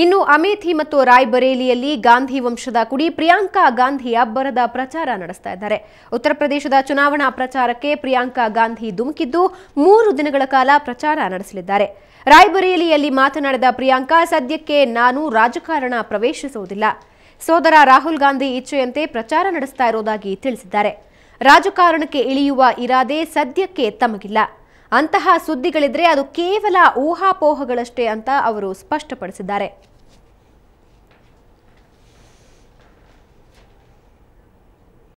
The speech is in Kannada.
ಇನ್ನು ಅಮೇಥಿ ಮತ್ತು ರಾಯ್ಬರೇಲಿಯಲ್ಲಿ ಗಾಂಧಿ ವಂಶದ ಕುಡಿ ಪ್ರಿಯಾಂಕಾ ಗಾಂಧಿ ಅಬ್ಬರದ ಪ್ರಚಾರ ನಡೆಸ್ತಾ ಇದ್ದಾರೆ ಉತ್ತರ ಪ್ರದೇಶದ ಚುನಾವಣಾ ಪ್ರಚಾರಕ್ಕೆ ಪ್ರಿಯಾಂಕಾ ಗಾಂಧಿ ಧುಮುಕಿದ್ದು ಮೂರು ದಿನಗಳ ಕಾಲ ಪ್ರಚಾರ ನಡೆಸಲಿದ್ದಾರೆ ರಾಯ್ಬರೇಲಿಯಲ್ಲಿ ಮಾತನಾಡಿದ ಪ್ರಿಯಾಂಕಾ ಸದ್ಯಕ್ಕೆ ನಾನು ರಾಜಕಾರಣ ಪ್ರವೇಶಿಸುವುದಿಲ್ಲ ಸೋದರ ರಾಹುಲ್ ಗಾಂಧಿ ಇಚ್ಛೆಯಂತೆ ಪ್ರಚಾರ ನಡೆಸ್ತಾ ಇರುವುದಾಗಿ ತಿಳಿಸಿದ್ದಾರೆ ರಾಜಕಾರಣಕ್ಕೆ ಇಳಿಯುವ ಇರಾದೆ ಸದ್ಯಕ್ಕೆ ತಮಗಿಲ್ಲ ಅಂತಹ ಸುದ್ದಿಗಳಿದ್ರೆ ಅದು ಕೇವಲ ಊಹಾಪೋಹಗಳಷ್ಟೇ ಅಂತ ಅವರು ಸ್ಪಷ್ಟಪಡಿಸಿದ್ದಾರೆ